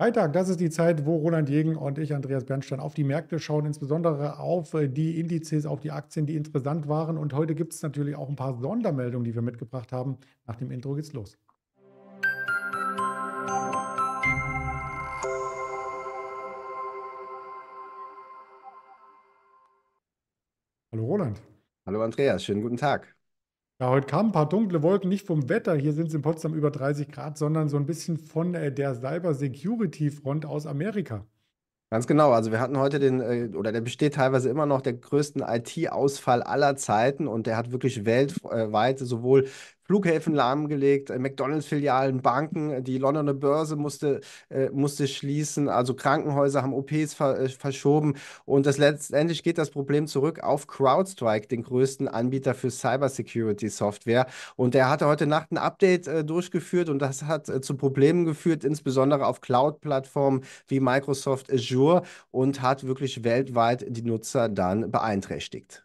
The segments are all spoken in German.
Freitag, das ist die Zeit, wo Roland Jägen und ich, Andreas Bernstein, auf die Märkte schauen, insbesondere auf äh, die Indizes, auf die Aktien, die interessant waren. Und heute gibt es natürlich auch ein paar Sondermeldungen, die wir mitgebracht haben. Nach dem Intro geht's los. Hallo Roland. Hallo Andreas, schönen guten Tag. Ja, heute kamen ein paar dunkle Wolken, nicht vom Wetter, hier sind es in Potsdam über 30 Grad, sondern so ein bisschen von äh, der Cyber-Security-Front aus Amerika. Ganz genau. Also wir hatten heute den, äh, oder der besteht teilweise immer noch, der größten IT-Ausfall aller Zeiten und der hat wirklich weltweit äh, sowohl Flughäfen lahmgelegt, äh, McDonalds-Filialen, Banken, äh, die Londoner Börse musste, äh, musste schließen, also Krankenhäuser haben OPs ver äh, verschoben und das letztendlich geht das Problem zurück auf CrowdStrike, den größten Anbieter für Cybersecurity-Software und der hatte heute Nacht ein Update äh, durchgeführt und das hat zu Problemen geführt, insbesondere auf Cloud-Plattformen wie Microsoft Azure und hat wirklich weltweit die Nutzer dann beeinträchtigt.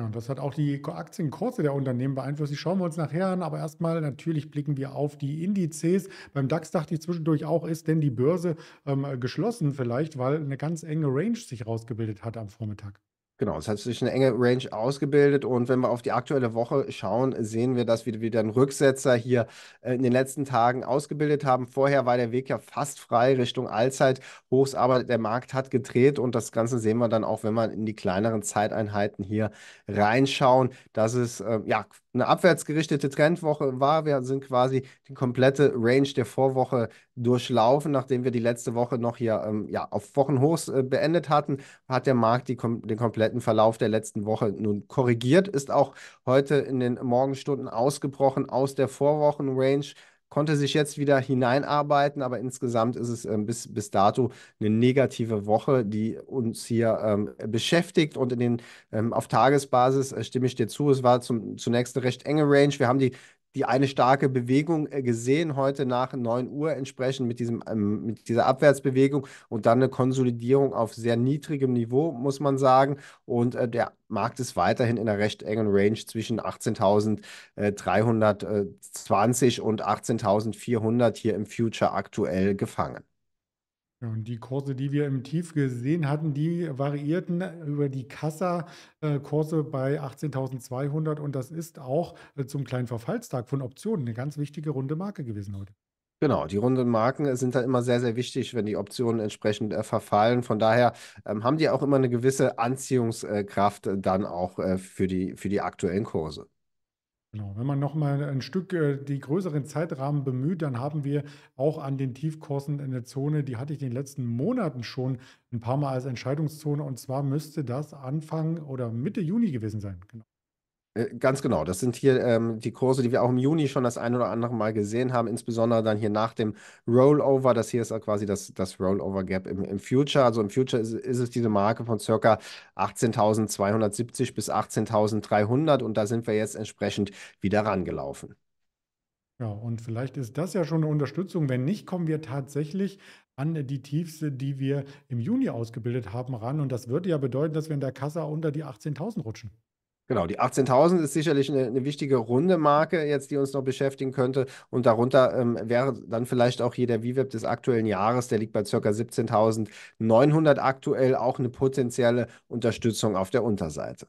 Ja, und das hat auch die Aktienkurse der Unternehmen beeinflusst. Die schauen wir uns nachher an, aber erstmal natürlich blicken wir auf die Indizes. Beim DAX dachte ich zwischendurch auch, ist denn die Börse ähm, geschlossen vielleicht, weil eine ganz enge Range sich rausgebildet hat am Vormittag. Genau, es hat sich eine enge Range ausgebildet und wenn wir auf die aktuelle Woche schauen, sehen wir, dass wir wieder einen Rücksetzer hier äh, in den letzten Tagen ausgebildet haben. Vorher war der Weg ja fast frei Richtung Allzeithochs, aber der Markt hat gedreht und das Ganze sehen wir dann auch, wenn wir in die kleineren Zeiteinheiten hier reinschauen, dass es äh, ja eine abwärtsgerichtete Trendwoche war. Wir sind quasi die komplette Range der Vorwoche durchlaufen, nachdem wir die letzte Woche noch hier ähm, ja, auf Wochenhochs äh, beendet hatten, hat der Markt die, den kompletten kompletten Verlauf der letzten Woche nun korrigiert, ist auch heute in den Morgenstunden ausgebrochen aus der Vorwochenrange konnte sich jetzt wieder hineinarbeiten, aber insgesamt ist es ähm, bis, bis dato eine negative Woche, die uns hier ähm, beschäftigt. Und in den, ähm, auf Tagesbasis äh, stimme ich dir zu, es war zum, zunächst eine recht enge Range. Wir haben die die eine starke Bewegung äh, gesehen heute nach 9 Uhr entsprechend mit, diesem, ähm, mit dieser Abwärtsbewegung und dann eine Konsolidierung auf sehr niedrigem Niveau, muss man sagen. Und äh, der Markt ist weiterhin in einer recht engen Range zwischen 18.320 und 18.400 hier im Future aktuell gefangen. Ja, und die Kurse, die wir im Tief gesehen hatten, die variierten über die Kassa-Kurse äh, bei 18.200 und das ist auch äh, zum kleinen Verfallstag von Optionen eine ganz wichtige runde Marke gewesen heute. Genau, die runden Marken sind dann immer sehr, sehr wichtig, wenn die Optionen entsprechend äh, verfallen. Von daher ähm, haben die auch immer eine gewisse Anziehungskraft äh, dann auch äh, für, die, für die aktuellen Kurse. Genau. Wenn man nochmal ein Stück äh, die größeren Zeitrahmen bemüht, dann haben wir auch an den Tiefkursen in der Zone, die hatte ich in den letzten Monaten schon ein paar Mal als Entscheidungszone. Und zwar müsste das Anfang oder Mitte Juni gewesen sein. Genau. Äh, ganz genau. Das sind hier ähm, die Kurse, die wir auch im Juni schon das ein oder andere Mal gesehen haben, insbesondere dann hier nach dem Rollover. Das hier ist quasi das, das Rollover Gap im, im Future. Also im Future ist, ist es diese Marke von circa 18.270 bis 18.300 und da sind wir jetzt entsprechend wieder rangelaufen. Ja, und vielleicht ist das ja schon eine Unterstützung. Wenn nicht, kommen wir tatsächlich an die tiefste, die wir im Juni ausgebildet haben, ran. Und das würde ja bedeuten, dass wir in der Kasse unter die 18.000 rutschen. Genau, die 18.000 ist sicherlich eine, eine, wichtige runde Marke jetzt, die uns noch beschäftigen könnte. Und darunter ähm, wäre dann vielleicht auch hier der VWAP des aktuellen Jahres, der liegt bei ca. 17.900 aktuell, auch eine potenzielle Unterstützung auf der Unterseite.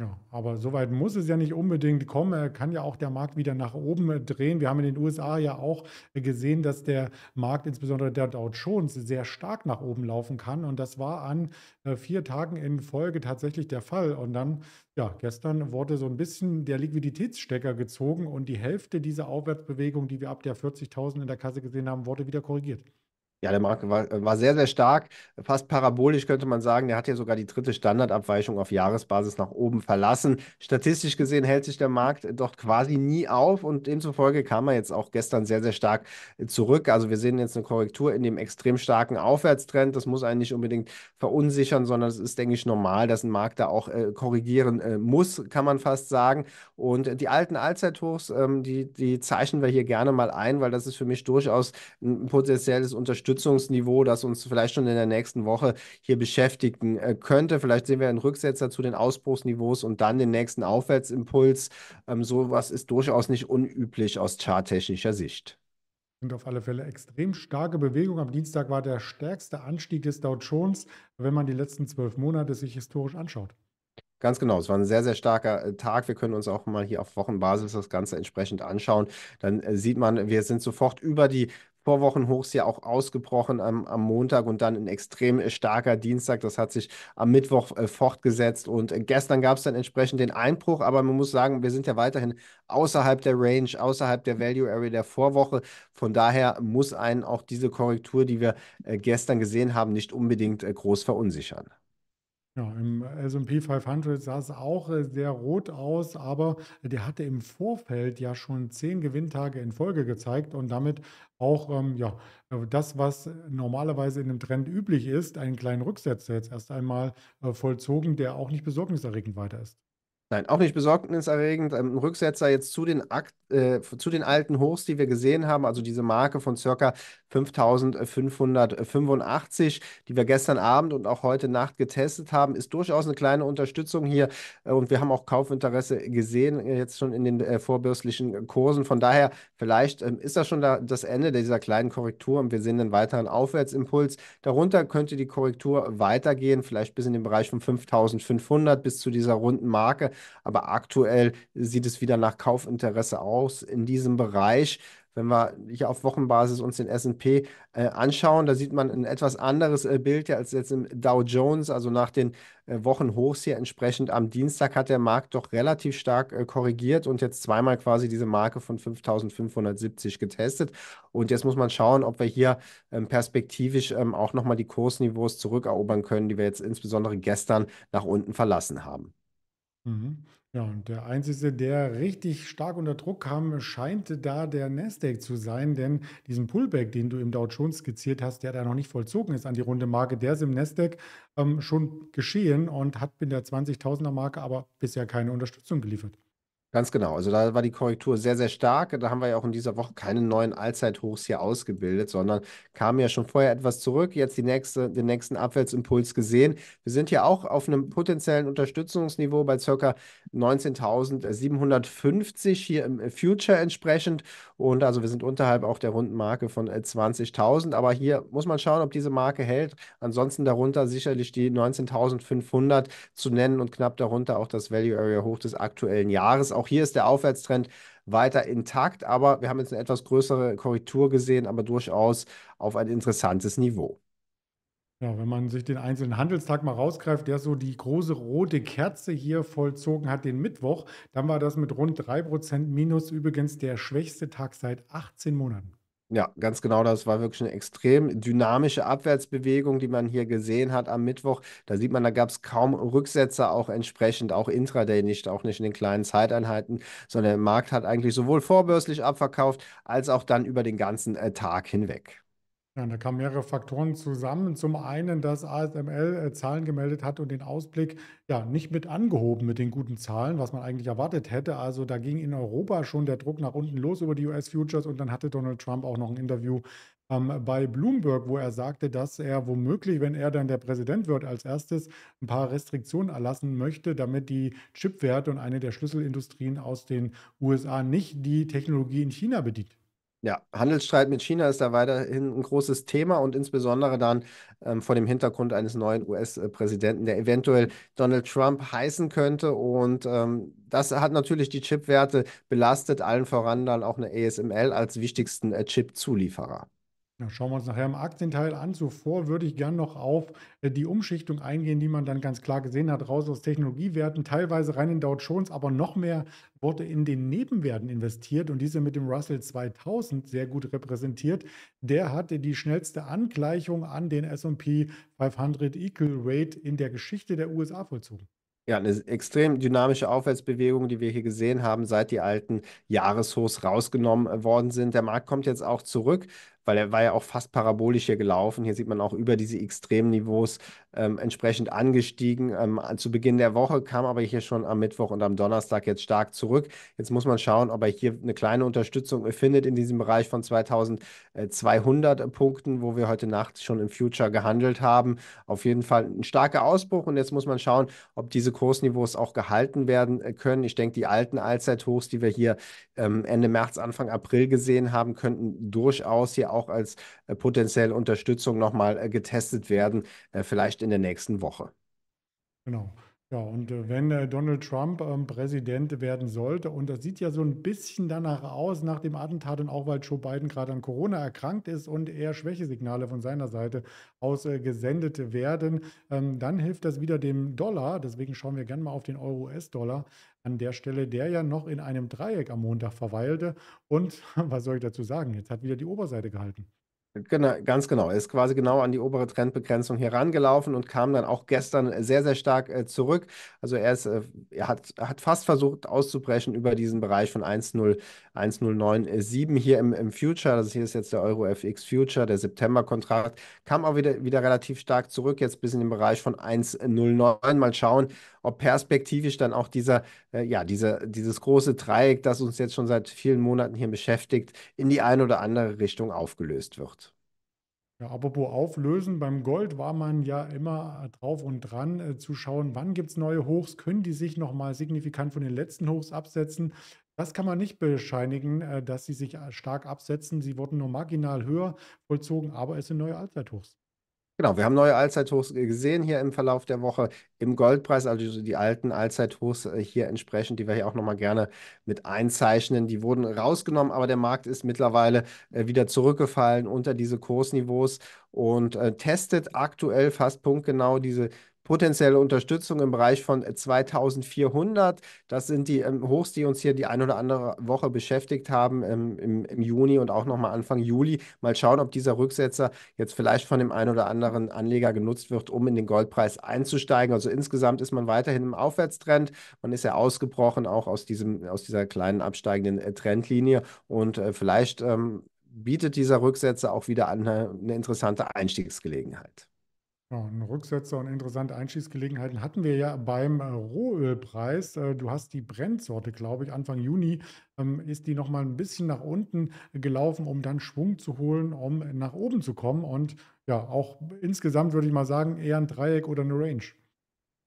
Ja, aber soweit muss es ja nicht unbedingt kommen. Äh, Kann ja auch der Markt wieder nach oben drehen. Wir haben in den USA ja auch gesehen, dass der Markt, insbesondere der Dow Jones, sehr stark nach oben laufen kann. Und das war an äh, vier Tagen in Folge tatsächlich der Fall. Und dann, ja, gestern wurde so ein bisschen der Liquiditätsstecker gezogen und die Hälfte dieser Aufwärtsbewegung, die wir ab der 40.000 in der Kasse gesehen haben, wurde wieder korrigiert. Ja, der Markt war, war sehr, sehr stark. Fast parabolisch könnte man sagen, der hat ja sogar die dritte Standardabweichung auf Jahresbasis nach oben verlassen. Statistisch gesehen hält sich der Markt doch quasi nie auf und demzufolge kam er jetzt auch gestern sehr, sehr stark zurück. Also wir sehen jetzt eine Korrektur in dem extrem starken Aufwärtstrend. Das muss einen nicht unbedingt verunsichern, sondern es ist, denke ich, normal, dass ein Markt da auch äh, korrigieren äh, muss, kann man fast sagen. Und die alten Allzeithochs, ähm, die, die zeichnen wir hier gerne mal ein, weil das ist für mich durchaus ein potenzielles Unterstützung Unterstützungsniveau, das uns vielleicht schon in der nächsten Woche hier beschäftigen äh, könnte. Vielleicht sehen wir einen Rücksetzer zu den Ausbruchsniveaus und dann den nächsten Aufwärtsimpuls. Ähm, sowas ist durchaus nicht unüblich aus charttechnischer Sicht. Und auf alle Fälle extrem starke Bewegung. Am Dienstag war der stärkste Anstieg des Dow Jones, wenn man die letzten zwölf Monate sich historisch anschaut. Ganz genau, es war ein sehr, sehr starker äh, Tag. Wir können uns auch mal hier auf Wochenbasis das Ganze entsprechend anschauen. Dann äh, sieht man, wir sind sofort über die Vorwochenhochs ja auch ausgebrochen am, am Montag und dann ein extrem äh, starker Dienstag. Das hat sich am Mittwoch äh, fortgesetzt und äh, gestern gab es dann entsprechend den Einbruch, aber man muss sagen, wir sind ja weiterhin außerhalb der Range, außerhalb der Value Area der Vorwoche. Von daher muss einen auch diese Korrektur, die wir äh, gestern gesehen haben, nicht unbedingt äh, groß verunsichern. Ja, im S&P 500 sah es auch äh, sehr rot aus, aber der hatte im Vorfeld ja schon zehn Gewinntage in Folge gezeigt und damit auch ähm, ja, äh, das, was normalerweise in einem Trend üblich ist, einen kleinen Rücksetzer jetzt erst einmal äh, vollzogen, der auch nicht besorgniserregend weiter ist. Nein, auch nicht besorgniserregend. Ähm, ein Rücksetzer jetzt zu den, Akt, äh, zu den alten Hochs, die wir gesehen haben, also diese Marke von circa 5585, die wir gestern Abend und auch heute Nacht getestet haben, ist durchaus eine kleine Unterstützung hier. Äh, und wir haben auch Kaufinteresse gesehen, äh, jetzt schon in den äh, vorbürstlichen Kursen. Von daher, vielleicht ähm, ist das schon da, das Ende dieser kleinen Korrektur und wir sehen einen weiteren Aufwärtsimpuls. Darunter könnte die Korrektur weitergehen, vielleicht bis in den Bereich von 5500 bis zu dieser runden Marke. Aber aktuell sieht es wieder nach Kaufinteresse aus in diesem Bereich. Wenn wir hier auf Wochenbasis uns den S&P äh, anschauen, da sieht man ein etwas anderes äh, Bild ja als jetzt im Dow Jones. Also nach den äh, Wochenhochs hier entsprechend am Dienstag hat der Markt doch relativ stark äh, korrigiert und jetzt zweimal quasi diese Marke von 5.570 getestet. Und jetzt muss man schauen, ob wir hier ähm, perspektivisch ähm, auch nochmal die Kursniveaus zurückerobern können, die wir jetzt insbesondere gestern nach unten verlassen haben. Mhm. Ja, und der Einzige, der richtig stark unter Druck kam, scheint da der Nasdaq zu sein, denn diesen Pullback, den du im Dow schon skizziert hast, der da noch nicht vollzogen ist an die runde Marke, der ist im Nasdaq ähm, schon geschehen und hat mit der 20.000er Marke aber bisher keine Unterstützung geliefert. Ganz genau. Also da war die Korrektur sehr, sehr stark. Da haben wir ja auch in dieser Woche keine neuen Allzeithochs hier ausgebildet, sondern kamen ja schon vorher etwas zurück. Jetzt die nächste, den nächsten Abwärtsimpuls gesehen. Wir sind ja auch auf einem potenziellen Unterstützungsniveau bei circa 19.750 hier im äh, Future entsprechend. Und also wir sind unterhalb auch der runden Marke von 20.000. Äh, Aber hier muss man schauen, ob diese Marke hält. Ansonsten darunter sicherlich die 19.500 zu nennen und knapp darunter auch das Value Area Hoch des aktuellen Jahres auch hier ist der Aufwärtstrend weiter intakt, aber wir haben jetzt eine etwas größere Korrektur gesehen, aber durchaus auf ein interessantes Niveau. Ja, wenn man sich den einzelnen Handelstag mal rausgreift, der so die große rote Kerze hier vollzogen hat, den Mittwoch, dann war das mit rund 3% Minus übrigens der schwächste Tag seit 18 Monaten. Ja, ganz genau. Das war wirklich eine extrem dynamische Abwärtsbewegung, die man hier gesehen hat am Mittwoch. Da sieht man, da gab es kaum Rücksätze, auch entsprechend, auch intraday nicht, auch nicht in den kleinen Zeiteinheiten, sondern der Markt hat eigentlich sowohl vorbörslich abverkauft als auch dann über den ganzen äh, Tag hinweg. Ja, da kamen mehrere Faktoren zusammen. Zum einen, dass ASML äh, Zahlen gemeldet hat und den Ausblick ja nicht mit angehoben mit den guten Zahlen, was man eigentlich erwartet hätte. Also da ging in Europa schon der Druck nach unten los über die US-Futures und dann hatte Donald Trump auch noch ein Interview ähm, bei Bloomberg, wo er sagte, dass er womöglich, wenn er dann der Präsident wird, als erstes ein paar Restriktionen erlassen möchte, damit die Chipwerte und eine der Schlüsselindustrien aus den USA nicht die Technologie in China bedient. Ja, Handelsstreit mit China ist da weiterhin ein großes Thema und insbesondere dann ähm, vor dem Hintergrund eines neuen US-Präsidenten, der eventuell Donald Trump heißen könnte. Und ähm, das hat natürlich die Chipwerte belastet, allen voran dann auch eine ASML als wichtigsten äh, Chip-Zulieferer. Ja, schauen wir uns nachher im Aktienteil an. Zuvor würde ich gerne noch auf äh, die Umschichtung eingehen, die man dann ganz klar gesehen hat, raus aus Technologiewerten, teilweise rein in Dow Jones, aber noch mehr wurde in den Nebenwerten investiert und diese mit dem Russell 2000 sehr gut repräsentiert. Der hatte die schnellste Angleichung an den S&P 500 Equal Rate in der Geschichte der USA vollzogen. Ja, eine extrem dynamische Aufwärtsbewegung, die wir hier gesehen haben, seit die alten Jahreshochs rausgenommen äh, worden sind. Der Markt kommt jetzt auch zurück weil er war ja auch fast parabolisch hier gelaufen. Hier sieht man auch über diese Extremniveaus ähm, entsprechend angestiegen. Ähm, zu Beginn der Woche kam aber hier schon am Mittwoch und am Donnerstag jetzt stark zurück. Jetzt muss man schauen, ob er hier eine kleine Unterstützung findet in diesem Bereich von 2200 äh, Punkten, wo wir heute Nacht schon im Future gehandelt haben. Auf jeden Fall ein starker Ausbruch und jetzt muss man schauen, ob diese Kursniveaus auch gehalten werden äh, können. Ich denke, die alten Allzeithochs, die wir hier ähm, Ende März, Anfang April gesehen haben, könnten durchaus hier auch auch als äh, potenzielle Unterstützung nochmal äh, getestet werden, äh, vielleicht in der nächsten Woche. Genau. Ja, und wenn Donald Trump ähm, Präsident werden sollte, und das sieht ja so ein bisschen danach aus, nach dem Attentat und auch weil Joe Biden gerade an Corona erkrankt ist und eher Schwächesignale von seiner Seite aus gesendet werden, ähm, dann hilft das wieder dem Dollar. Deswegen schauen wir gerne mal auf den Euro-US-Dollar an der Stelle, der ja noch in einem Dreieck am Montag verweilte. Und was soll ich dazu sagen? Jetzt hat wieder die Oberseite gehalten. Genau, ganz genau. Er ist quasi genau an die obere Trendbegrenzung herangelaufen und kam dann auch gestern sehr, sehr stark äh, zurück. Also er, ist, äh, er hat, hat fast versucht auszubrechen über diesen Bereich von 1,0. 1,097 hier im, im Future. Das hier ist jetzt der Euro FX Future, der September-Kontrakt. Kam auch wieder, wieder relativ stark zurück, jetzt bis in den Bereich von 1,09. Mal schauen, ob perspektivisch dann auch dieser, äh, ja, dieser, dieses große Dreieck, das uns jetzt schon seit vielen Monaten hier beschäftigt, in die eine oder andere Richtung aufgelöst wird. Ja, apropos Auflösen, beim Gold war man ja immer äh, drauf und dran äh, zu schauen, wann gibt es neue Hochs, können die sich nochmal signifikant von den letzten Hochs absetzen. Das kann man nicht bescheinigen, äh, dass sie sich äh, stark absetzen. Sie wurden nur marginal höher vollzogen, aber es sind neue Allzeithochs. Genau, wir haben neue Allzeithochs äh, gesehen hier im Verlauf der Woche im Goldpreis, also die alten Allzeithochs hier entsprechend, die wir hier auch nochmal gerne mit einzeichnen. Die wurden rausgenommen, aber der Markt ist mittlerweile wieder zurückgefallen unter diese Kursniveaus und testet aktuell fast punktgenau diese potenzielle Unterstützung im Bereich von 2400. Äh, das sind die ähm, Hochs, die uns hier die ein oder andere Woche beschäftigt haben ähm, im, im, Juni und auch nochmal Anfang Juli. Mal schauen, ob dieser Rücksetzer jetzt vielleicht von dem einen oder anderen Anleger genutzt wird, um in den Goldpreis einzusteigen. Also insgesamt ist man weiterhin im Aufwärtstrend. Man ist ja ausgebrochen auch aus, diesem, aus dieser kleinen absteigenden äh, Trendlinie und äh, vielleicht ähm, bietet dieser Rücksetzer auch wieder eine, äh, eine interessante Einstiegsgelegenheit. Ja, ein Rücksetzer und interessante Einschießgelegenheiten hatten wir ja beim äh, Rohölpreis. Äh, du hast die Brennsorte, glaube ich, Anfang Juni ähm, ist die nochmal ein bisschen nach unten gelaufen, um dann Schwung zu holen, um nach oben zu kommen. Und ja, auch insgesamt würde ich mal sagen, eher ein Dreieck oder eine Range.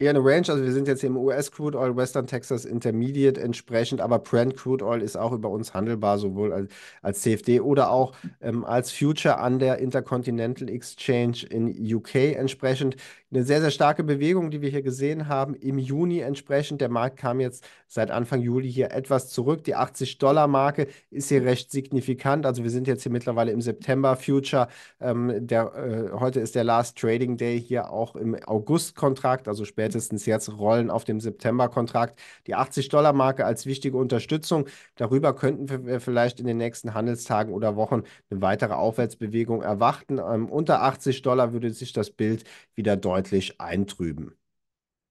Eher eine Range, also wir sind jetzt im US Crude Oil, Western Texas Intermediate entsprechend, aber Brent Crude Oil ist auch über uns handelbar, sowohl als, als CFD oder auch ähm, als Future an der Intercontinental Exchange in UK entsprechend. Eine sehr, sehr starke Bewegung, die wir hier gesehen haben im Juni entsprechend. Der Markt kam jetzt seit Anfang Juli hier etwas zurück. Die 80-Dollar-Marke ist hier recht signifikant. Also wir sind jetzt hier mittlerweile im September-Future. Ähm, äh, heute ist der Last Trading Day hier auch im August-Kontrakt, also spätestens jetzt rollen auf dem September-Kontrakt die 80-Dollar-Marke als wichtige Unterstützung. Darüber könnten wir vielleicht in den nächsten Handelstagen oder Wochen eine weitere Aufwärtsbewegung erwarten. Ähm, unter 80 Dollar würde sich das Bild wieder deutlich eintrüben.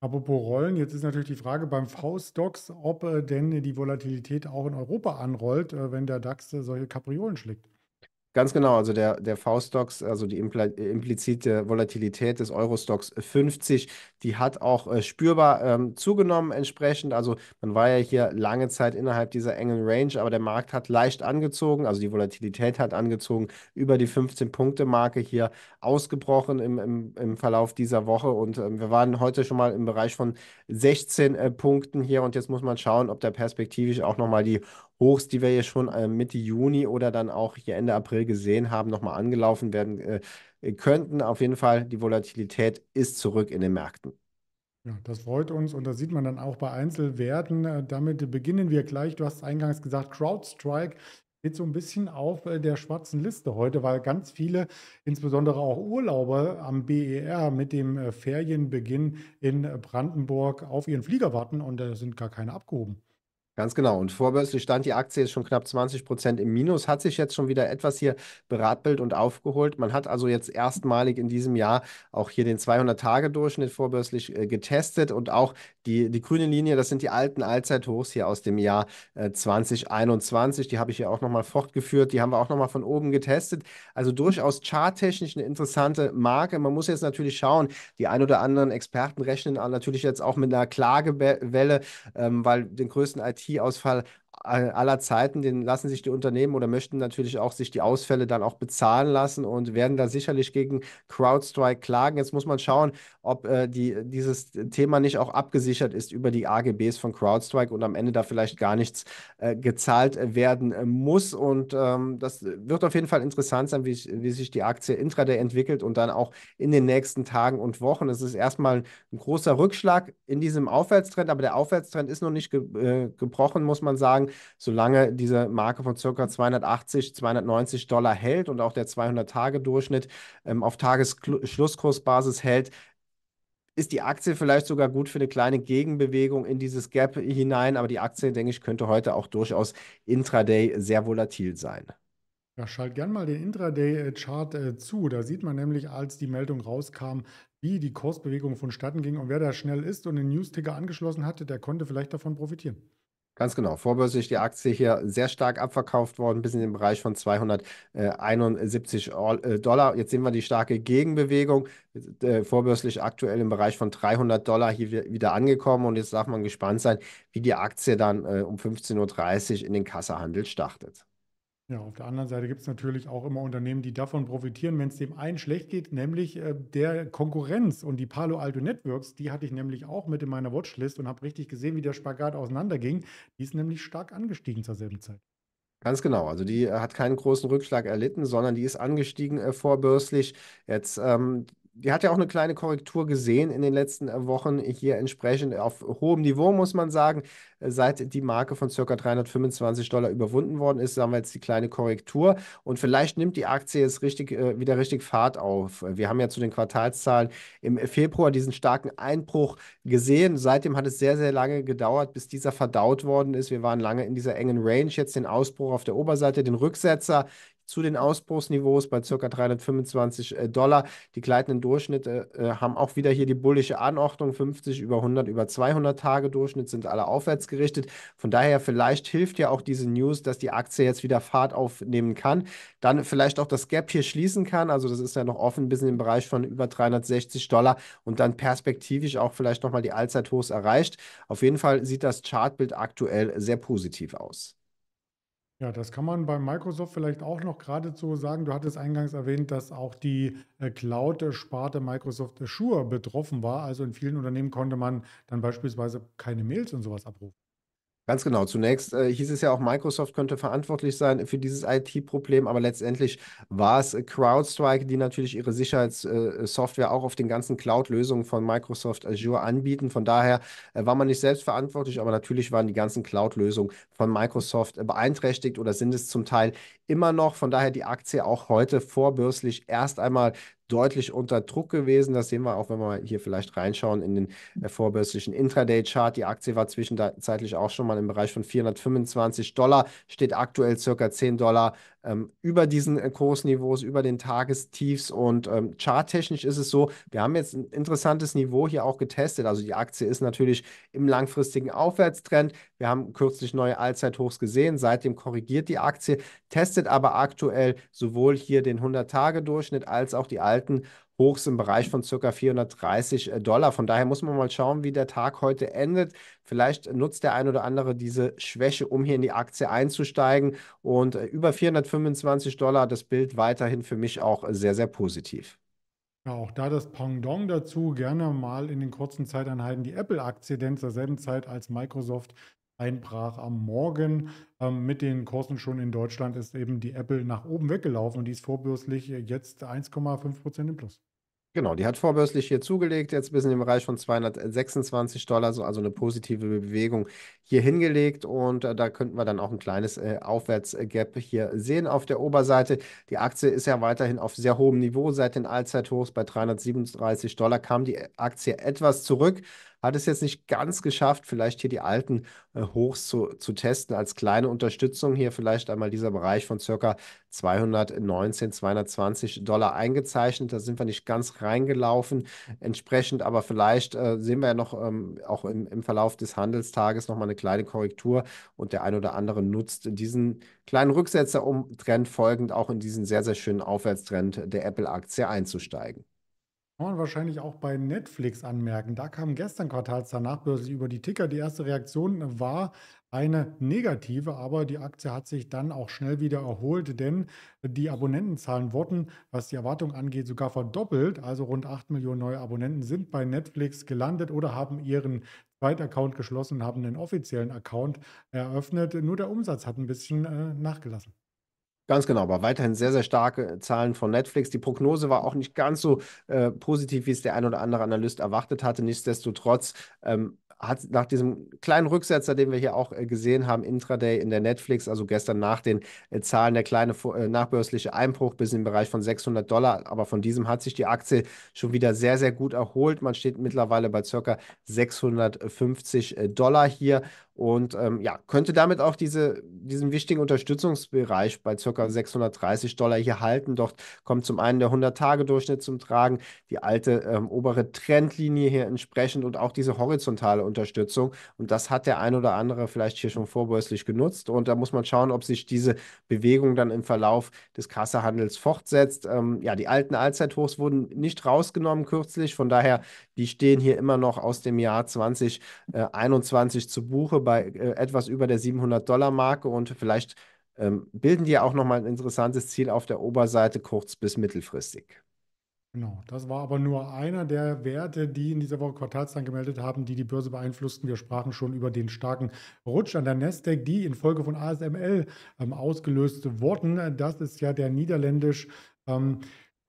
Apropos Rollen, jetzt ist natürlich die Frage beim V-Stocks, ob äh, denn die Volatilität auch in Europa anrollt, äh, wenn der DAX äh, solche Kapriolen schlägt. Ganz genau, also der, der V-Stocks, also die implizite Volatilität des Euro-Stocks 50, äh, die hat auch äh, spürbar ähm, zugenommen entsprechend. Also man war ja hier lange Zeit innerhalb dieser engen Range, aber der Markt hat leicht angezogen, also die Volatilität hat angezogen, über die 15-Punkte-Marke hier ausgebrochen im, im, im Verlauf dieser Woche. Und ähm, wir waren heute schon mal im Bereich von 16 äh, Punkten hier und jetzt muss man schauen, ob da perspektivisch auch nochmal die Hochs, die wir ja schon äh, Mitte Juni oder dann auch hier Ende April gesehen haben, nochmal angelaufen werden äh, könnten. Auf jeden Fall, die Volatilität ist zurück in den Märkten. Ja, das freut uns und das sieht man dann auch bei Einzelwerten. Äh, damit beginnen wir gleich. Du hast eingangs gesagt, CrowdStrike steht so ein bisschen auf der schwarzen Liste heute, weil ganz viele, insbesondere auch Urlauber am BER mit dem Ferienbeginn in Brandenburg auf ihren Flieger warten und da sind gar keine abgehoben. Ganz genau. Und vorbörslich stand die Aktie jetzt schon knapp 20 Prozent im Minus, hat sich jetzt schon wieder etwas hier beratbelt und aufgeholt. Man hat also jetzt erstmalig in diesem Jahr auch hier den 200-Tage-Durchschnitt vorbörslich äh, getestet und auch die, die grüne Linie, das sind die alten Allzeithochs hier aus dem Jahr äh, 2021. Die habe ich hier auch nochmal fortgeführt. Die haben wir auch nochmal von oben getestet. Also durchaus charttechnisch eine interessante Marke. Man muss jetzt natürlich schauen, die ein oder anderen Experten rechnen natürlich jetzt auch mit einer Klagewelle, ähm, weil den größten IT Sympathieausfall aller Zeiten, den lassen sich die Unternehmen oder möchten natürlich auch sich die Ausfälle dann auch bezahlen lassen und werden da sicherlich gegen CrowdStrike klagen. Jetzt muss man schauen, ob äh, die, dieses Thema nicht auch abgesichert ist über die AGBs von CrowdStrike und am Ende da vielleicht gar nichts äh, gezahlt werden äh, muss. Und ähm, das wird auf jeden Fall interessant sein, wie, wie sich die Aktie intraday entwickelt und dann auch in den nächsten Tagen und Wochen. Es ist erstmal ein großer Rückschlag in diesem Aufwärtstrend, aber der Aufwärtstrend ist noch nicht ge äh, gebrochen, muss man sagen solange diese Marke von ca. 280, 290 Dollar hält und auch der 200-Tage-Durchschnitt ähm, auf Tagesschlusskursbasis hält, ist die Aktie vielleicht sogar gut für eine kleine Gegenbewegung in dieses Gap hinein, aber die Aktie, denke ich, könnte heute auch durchaus intraday sehr volatil sein. Ja, schalt gern mal den Intraday-Chart äh, äh, zu. Da sieht man nämlich, als die Meldung rauskam, wie die Kursbewegung vonstatten ging und wer da schnell ist und den Newsticker angeschlossen hatte, der konnte vielleicht davon profitieren. Ganz genau. Vorbörslich die Aktie hier sehr stark abverkauft worden, bis in den Bereich von 271 äh, Dollar. Jetzt sehen wir die starke Gegenbewegung, äh, vorbörslich aktuell im Bereich von 300 Dollar hier wieder angekommen. Und jetzt darf man gespannt sein, wie die Aktie dann äh, um 15.30 Uhr in den Kassahandel startet. Ja, auf der anderen Seite gibt es natürlich auch immer Unternehmen, die davon profitieren, wenn es dem einen schlecht geht, nämlich äh, der Konkurrenz. Und die Palo Alto Networks, die hatte ich nämlich auch mit in meiner Watchlist und habe richtig gesehen, wie der Spagat auseinanderging. Die ist nämlich stark angestiegen zur selben Zeit. Ganz genau. Also die äh, hat keinen großen Rückschlag erlitten, sondern die ist angestiegen äh, vorbörslich. Jetzt ähm, die hat ja auch eine kleine Korrektur gesehen in den letzten äh, Wochen hier entsprechend auf hohem Niveau, muss man sagen. Äh, seit die Marke von ca. 325 Dollar überwunden worden ist, haben wir jetzt die kleine Korrektur und vielleicht nimmt die Aktie jetzt richtig, äh, wieder richtig Fahrt auf. Wir haben ja zu den Quartalszahlen im Februar diesen starken Einbruch gesehen. Seitdem hat es sehr, sehr lange gedauert, bis dieser verdaut worden ist. Wir waren lange in dieser engen Range, jetzt den Ausbruch auf der Oberseite, den Rücksetzer zu den Ausbruchsniveaus bei ca. 325 äh, Dollar. Die gleitenden Durchschnitte äh, haben auch wieder hier die bullische Anordnung, 50 über 100 über 200 Tage Durchschnitt sind alle aufwärts gerichtet. Von daher vielleicht hilft ja auch diese News, dass die Aktie jetzt wieder Fahrt aufnehmen kann, dann vielleicht auch das Gap hier schließen kann, also das ist ja noch offen bis in den Bereich von über 360 Dollar und dann perspektivisch auch vielleicht nochmal die Allzeithochs erreicht. Auf jeden Fall sieht das Chartbild aktuell sehr positiv aus. Ja, das kann man bei Microsoft vielleicht auch noch geradezu sagen. Du hattest eingangs erwähnt, dass auch die äh, Cloud-Sparte Microsoft Azure betroffen war. Also in vielen Unternehmen konnte man dann beispielsweise keine Mails und sowas abrufen. Ganz genau. Zunächst äh, hieß es ja auch, Microsoft könnte verantwortlich sein für dieses IT-Problem, aber letztendlich war es äh, CrowdStrike, die natürlich ihre Sicherheitssoftware äh, äh, auch auf den ganzen Cloud-Lösungen von Microsoft Azure anbieten. Von daher äh, war man nicht selbst verantwortlich, aber natürlich waren die ganzen Cloud-Lösungen von Microsoft äh, beeinträchtigt oder sind es zum Teil immer noch. Von daher die Aktie auch heute vorbürstlich erst einmal deutlich unter Druck gewesen. Das sehen wir auch, wenn wir hier vielleicht reinschauen in den äh, vorbörslichen Intraday-Chart. Die Aktie war zwischenzeitlich auch schon mal im Bereich von 425 Dollar, steht aktuell circa 10 Dollar ähm, über diesen Kursniveaus, äh, über den Tagestiefs und ähm, charttechnisch ist es so, wir haben jetzt ein interessantes Niveau hier auch getestet. Also die Aktie ist natürlich im langfristigen Aufwärtstrend. Wir haben kürzlich neue Allzeithochs gesehen, seitdem korrigiert die Aktie, testet aber aktuell sowohl hier den 100-Tage-Durchschnitt als auch die alten Hochs im Bereich von ca. 430 äh, Dollar. Von daher muss man mal schauen, wie der Tag heute endet. Vielleicht nutzt der ein oder andere diese Schwäche, um hier in die Aktie einzusteigen. Und äh, über 425 Dollar, das Bild weiterhin für mich auch sehr, sehr positiv. Ja, auch da das Pendant dazu, gerne mal in den kurzen Zeiteinheiten die Apple-Aktie, denn zur selben Zeit als Microsoft einbrach am Morgen. Ähm, mit den Kursen schon in Deutschland ist eben die Apple nach oben weggelaufen und die ist vorbürstlich äh, jetzt 1,5 Prozent im Plus. Genau, die hat vorbörslich hier zugelegt, jetzt bis in den Bereich von 226 Dollar, so, also eine positive Bewegung hier hingelegt und äh, da könnten wir dann auch ein kleines äh, Aufwärtsgap hier sehen auf der Oberseite. Die Aktie ist ja weiterhin auf sehr hohem Niveau seit den Allzeithochs bei 337 Dollar, kam die Aktie etwas zurück hat es jetzt nicht ganz geschafft, vielleicht hier die alten äh, Hochs zu, zu testen. Als kleine Unterstützung hier vielleicht einmal dieser Bereich von circa 219, 220 Dollar eingezeichnet. Da sind wir nicht ganz reingelaufen. Entsprechend aber vielleicht äh, sehen wir ja noch ähm, auch im, im Verlauf des Handelstages nochmal eine kleine Korrektur und der ein oder andere nutzt diesen kleinen Rücksetzer, um trendfolgend auch in diesen sehr, sehr schönen Aufwärtstrend der Apple-Aktie einzusteigen. Kann man wahrscheinlich auch bei Netflix anmerken. Da kam gestern quartalszahlen nachbörslich über die Ticker. Die erste Reaktion war eine negative, aber die Aktie hat sich dann auch schnell wieder erholt, denn die Abonnentenzahlen wurden, was die Erwartung angeht, sogar verdoppelt. Also rund 8 Millionen neue Abonnenten sind bei Netflix gelandet oder haben ihren Zweitaccount geschlossen und haben einen offiziellen Account eröffnet. Nur der Umsatz hat ein bisschen äh, nachgelassen. Ganz genau, aber weiterhin sehr, sehr starke Zahlen von Netflix. Die Prognose war auch nicht ganz so äh, positiv, wie es der ein oder andere Analyst erwartet hatte. Nichtsdestotrotz ähm, hat nach diesem kleinen Rücksetzer, den wir hier auch äh, gesehen haben, Intraday in der Netflix, also gestern nach den äh, Zahlen, der kleine äh, nachbörsliche Einbruch bis in den Bereich von 600 Dollar, aber von diesem hat sich die Aktie schon wieder sehr, sehr gut erholt. Man steht mittlerweile bei ca. 650 Dollar hier und ähm, ja, könnte damit auch diese, diesen wichtigen Unterstützungsbereich bei ca. 630 Dollar hier halten. Dort kommt zum einen der 100-Tage-Durchschnitt zum Tragen, die alte ähm, obere Trendlinie hier entsprechend und auch diese horizontale Unterstützung. Und das hat der ein oder andere vielleicht hier schon vorbörslich genutzt. Und da muss man schauen, ob sich diese Bewegung dann im Verlauf des Kassehandels fortsetzt. Ähm, ja, die alten Allzeithochs wurden nicht rausgenommen kürzlich. Von daher die stehen hier immer noch aus dem Jahr 2021 äh, zu Buche bei äh, etwas über der 700-Dollar-Marke und vielleicht ähm, bilden die auch nochmal ein interessantes Ziel auf der Oberseite kurz- bis mittelfristig. Genau, das war aber nur einer der Werte, die in dieser Woche Quartalszahlen gemeldet haben, die die Börse beeinflussten. Wir sprachen schon über den starken Rutsch an der Nasdaq, die infolge von ASML ähm, ausgelöst wurden. Das ist ja der niederländisch ähm,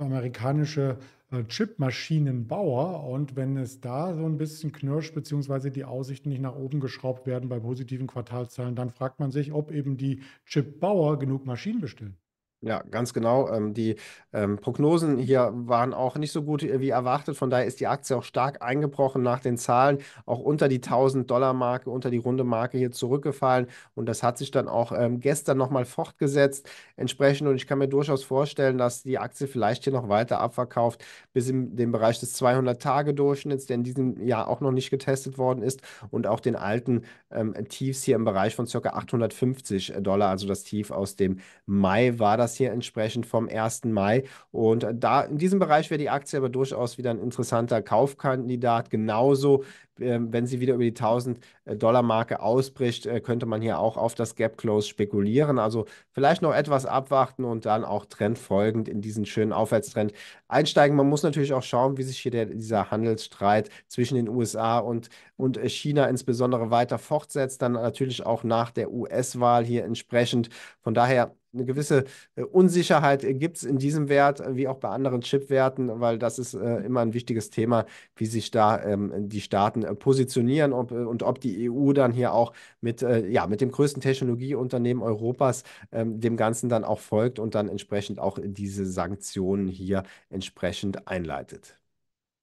amerikanische äh, Chipmaschinenbauer. Und wenn es da so ein bisschen knirscht, beziehungsweise die Aussichten nicht nach oben geschraubt werden bei positiven Quartalszahlen, dann fragt man sich, ob eben die Chipbauer genug Maschinen bestellen. Ja, ganz genau. Ähm, die ähm, Prognosen hier waren auch nicht so gut äh, wie erwartet. Von daher ist die Aktie auch stark eingebrochen nach den Zahlen, auch unter die 1000-Dollar-Marke, unter die runde Marke hier zurückgefallen. Und das hat sich dann auch ähm, gestern nochmal fortgesetzt. Entsprechend, und ich kann mir durchaus vorstellen, dass die Aktie vielleicht hier noch weiter abverkauft bis in den Bereich des 200-Tage-Durchschnitts, der in diesem Jahr auch noch nicht getestet worden ist, und auch den alten ähm, Tiefs hier im Bereich von ca. 850 Dollar. Also das Tief aus dem Mai war das das hier entsprechend vom 1. Mai. Und da in diesem Bereich wäre die Aktie aber durchaus wieder ein interessanter Kaufkandidat. Genauso, äh, wenn sie wieder über die 1000-Dollar-Marke äh, ausbricht, äh, könnte man hier auch auf das Gap-Close spekulieren. Also vielleicht noch etwas abwarten und dann auch trendfolgend in diesen schönen Aufwärtstrend einsteigen. Man muss natürlich auch schauen, wie sich hier der, dieser Handelsstreit zwischen den USA und, und äh, China insbesondere weiter fortsetzt. Dann natürlich auch nach der US-Wahl hier entsprechend. Von daher eine gewisse äh, Unsicherheit gibt es in diesem Wert, äh, wie auch bei anderen Chipwerten, weil das ist äh, mhm. immer ein wichtiges Thema, wie sich da ähm, die Staaten positionieren und ob die EU dann hier auch mit, ja, mit dem größten Technologieunternehmen Europas ähm, dem Ganzen dann auch folgt und dann entsprechend auch diese Sanktionen hier entsprechend einleitet.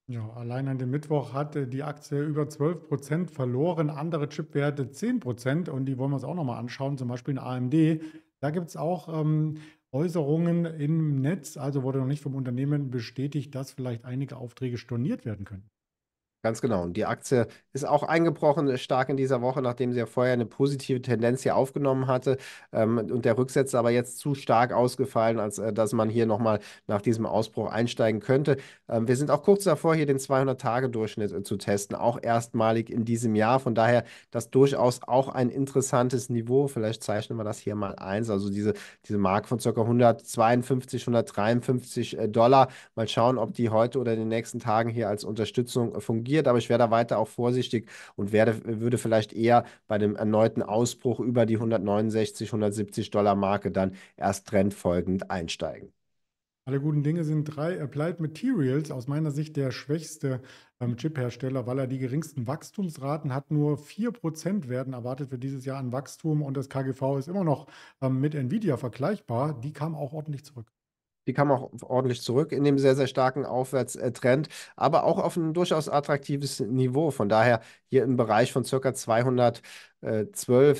Ja, allein an dem Mittwoch hatte die Aktie über 12 Prozent verloren, andere Chipwerte 10 Prozent und die wollen wir uns auch nochmal anschauen, zum Beispiel in AMD da gibt es auch ähm, Äußerungen im Netz, also wurde noch nicht vom Unternehmen bestätigt, dass vielleicht einige Aufträge storniert werden könnten. Ganz genau. Und die Aktie ist auch eingebrochen, stark in dieser Woche, nachdem sie ja vorher eine positive Tendenz hier aufgenommen hatte ähm, und der Rücksetzer aber jetzt zu stark ausgefallen, als äh, dass man hier nochmal nach diesem Ausbruch einsteigen könnte. Ähm, wir sind auch kurz davor, hier den 200-Tage-Durchschnitt äh, zu testen, auch erstmalig in diesem Jahr. Von daher das durchaus auch ein interessantes Niveau. Vielleicht zeichnen wir das hier mal eins, also diese, diese Marke von ca. 152, 153 äh, Dollar. Mal schauen, ob die heute oder in den nächsten Tagen hier als Unterstützung fungiert passiert, aber ich wäre da weiter auch vorsichtig und werde, würde vielleicht eher bei dem erneuten Ausbruch über die 169, 170 Dollar Marke dann erst trendfolgend einsteigen. Alle guten Dinge sind drei. Applied Materials, aus meiner Sicht der schwächste ähm, Chip-Hersteller, weil er die geringsten Wachstumsraten hat. Nur 4% werden erwartet für dieses Jahr an Wachstum und das KGV ist immer noch ähm, mit Nvidia vergleichbar. Die kam auch ordentlich zurück. Die kam auch ordentlich zurück in dem sehr, sehr starken Aufwärtstrend, aber auch auf ein durchaus attraktives Niveau. Von daher hier im Bereich von circa 212,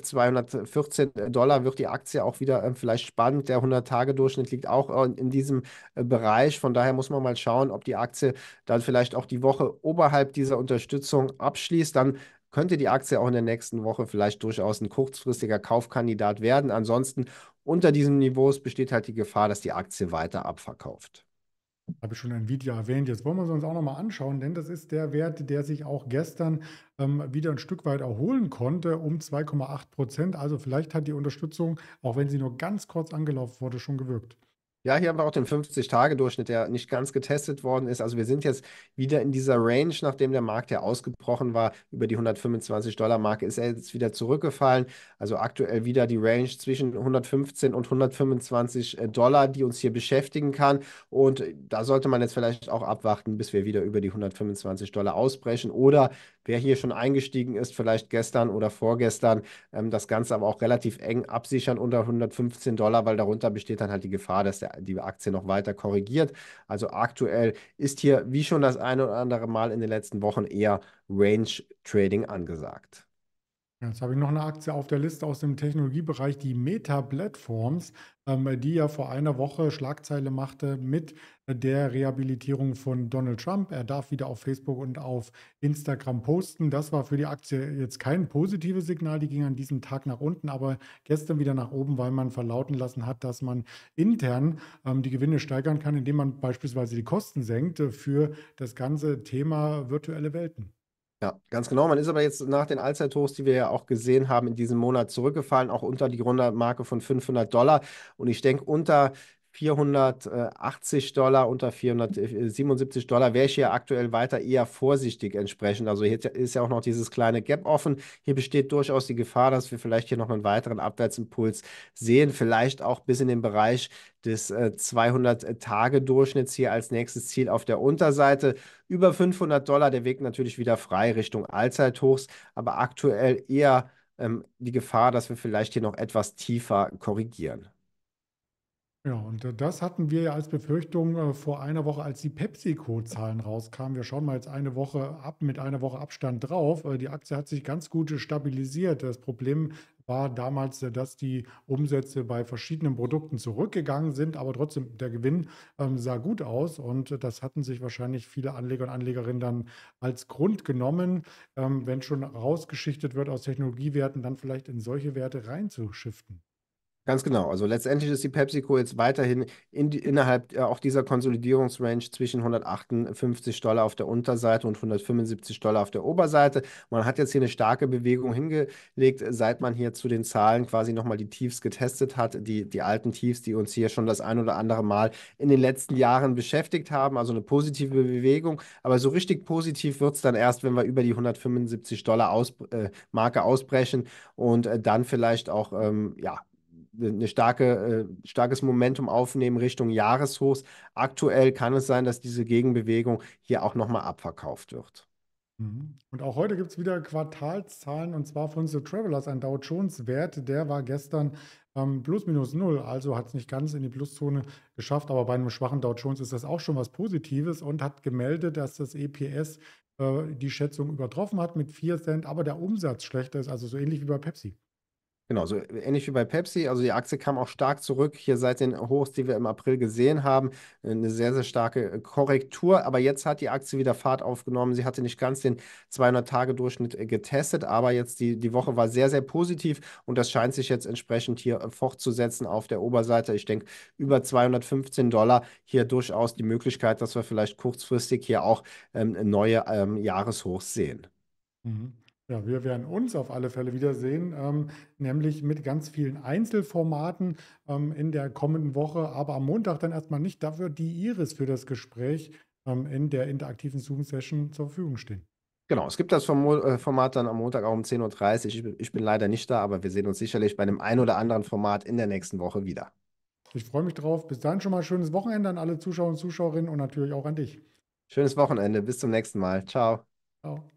214 äh, äh, Dollar wird die Aktie auch wieder ähm, vielleicht spannend. Der 100-Tage-Durchschnitt liegt auch äh, in diesem Bereich. Von daher muss man mal schauen, ob die Aktie dann vielleicht auch die Woche oberhalb dieser Unterstützung abschließt. Dann könnte die Aktie auch in der nächsten Woche vielleicht durchaus ein kurzfristiger Kaufkandidat werden. Ansonsten unter diesen Niveaus besteht halt die Gefahr, dass die Aktie weiter abverkauft. Habe ich schon ein Video erwähnt. Jetzt wollen wir es uns auch nochmal anschauen, denn das ist der Wert, der sich auch gestern ähm, wieder ein Stück weit erholen konnte, um 2,8 Prozent. Also vielleicht hat die Unterstützung, auch wenn sie nur ganz kurz angelaufen wurde, schon gewirkt. Ja, hier haben wir auch den 50-Tage-Durchschnitt, der nicht ganz getestet worden ist. Also wir sind jetzt wieder in dieser Range, nachdem der Markt ja ausgebrochen war. Über die 125-Dollar-Marke ist er jetzt wieder zurückgefallen. Also aktuell wieder die Range zwischen 115 und 125 Dollar, die uns hier beschäftigen kann. Und da sollte man jetzt vielleicht auch abwarten, bis wir wieder über die 125 Dollar ausbrechen oder wer hier schon eingestiegen ist, vielleicht gestern oder vorgestern, ähm, das Ganze aber auch relativ eng absichern unter 115 Dollar, weil darunter besteht dann halt die Gefahr, dass der, die Aktie noch weiter korrigiert. Also aktuell ist hier, wie schon das eine oder andere Mal in den letzten Wochen, eher Range Trading angesagt. Jetzt habe ich noch eine Aktie auf der Liste aus dem Technologiebereich, die Meta Platforms, ähm, die ja vor einer Woche Schlagzeile machte mit der Rehabilitierung von Donald Trump. Er darf wieder auf Facebook und auf Instagram posten. Das war für die Aktie jetzt kein positives Signal. Die ging an diesem Tag nach unten, aber gestern wieder nach oben, weil man verlauten lassen hat, dass man intern ähm, die Gewinne steigern kann, indem man beispielsweise die Kosten senkt für das ganze Thema virtuelle Welten. Ja, ganz genau. Man ist aber jetzt nach den Allzeithochs, die wir ja auch gesehen haben, in diesem Monat zurückgefallen, auch unter die 100 Marke von 500 Dollar. Und ich denke, unter 480 Dollar unter 477 äh, Dollar wäre ich hier aktuell weiter eher vorsichtig entsprechend. Also hier ist ja auch noch dieses kleine Gap offen. Hier besteht durchaus die Gefahr, dass wir vielleicht hier noch einen weiteren Abwärtsimpuls sehen, vielleicht auch bis in den Bereich des 200-Tage-Durchschnitts äh, hier als nächstes Ziel auf der Unterseite. Über 500 Dollar, der Weg natürlich wieder frei Richtung Allzeithochs, aber aktuell eher ähm, die Gefahr, dass wir vielleicht hier noch etwas tiefer korrigieren. Ja, und äh, das hatten wir ja als Befürchtung äh, vor einer Woche, als die PepsiCo-Zahlen rauskamen. Wir schauen mal jetzt eine Woche ab, mit einer Woche Abstand drauf. Äh, die Aktie hat sich ganz gut stabilisiert. Das Problem war damals, dass die Umsätze bei verschiedenen Produkten zurückgegangen sind, aber trotzdem der Gewinn ähm, sah gut aus und das hatten sich wahrscheinlich viele Anleger und Anlegerinnen dann als Grund genommen, ähm, wenn schon rausgeschichtet wird aus Technologiewerten, dann vielleicht in solche Werte reinzuschiften. Ganz genau. Also letztendlich ist die PepsiCo jetzt weiterhin in die, innerhalb äh, auch dieser Konsolidierungsrange zwischen 158 Dollar auf der Unterseite und 175 Dollar auf der Oberseite. Man hat jetzt hier eine starke Bewegung hingelegt, seit man hier zu den Zahlen quasi nochmal die Tiefs getestet hat, die, die alten Tiefs, die uns hier schon das ein oder andere Mal in den letzten Jahren beschäftigt haben. Also eine positive Bewegung. Aber so richtig positiv wird es dann erst, wenn wir über die 175 Dollar aus, äh, Marke ausbrechen und äh, dann vielleicht auch ähm, ja, eine starke, äh, starkes Momentum aufnehmen Richtung Jahreshochs. Aktuell kann es sein, dass diese Gegenbewegung hier auch nochmal abverkauft wird. Mhm. Und auch heute gibt es wieder Quartalszahlen und zwar von The Travelers, ein Dow Jones Wert, der war gestern ähm, plus minus null, also hat es nicht ganz in die Pluszone geschafft, aber bei einem schwachen Dow Jones ist das auch schon was Positives und hat gemeldet, dass das EPS äh, die Schätzung übertroffen hat mit 4 Cent, aber der Umsatz schlechter ist, also so ähnlich wie bei Pepsi. Genau, so ähnlich wie bei Pepsi. Also die Aktie kam auch stark zurück, hier seit den Hochs, die wir im April gesehen haben. Eine sehr, sehr starke äh, Korrektur. Aber jetzt hat die Aktie wieder Fahrt aufgenommen. Sie hatte nicht ganz den 200-Tage-Durchschnitt äh, getestet, aber jetzt die, die Woche war sehr, sehr positiv und das scheint sich jetzt entsprechend hier äh, fortzusetzen auf der Oberseite. Ich denke, über 215 Dollar hier durchaus die Möglichkeit, dass wir vielleicht kurzfristig hier auch ähm, neue ähm, Jahreshochs sehen. Mhm. Ja, wir werden uns auf alle Fälle wiedersehen, ähm, nämlich mit ganz vielen Einzelformaten ähm, in der kommenden Woche, aber am Montag dann erstmal nicht. Dafür die Iris für das Gespräch ähm, in der interaktiven Zoom-Session zur Verfügung stehen. Genau, es gibt das äh, Format dann am Montag auch um 10.30 Uhr. Ich bin leider nicht da, aber wir sehen uns sicherlich bei dem einen oder anderen Format in der nächsten Woche wieder. Ich freue mich drauf. Bis dann schon mal schönes Wochenende an alle Zuschauer und Zuschauerinnen und natürlich auch an dich. Schönes Wochenende. Bis zum nächsten Mal. Ciao. Ciao.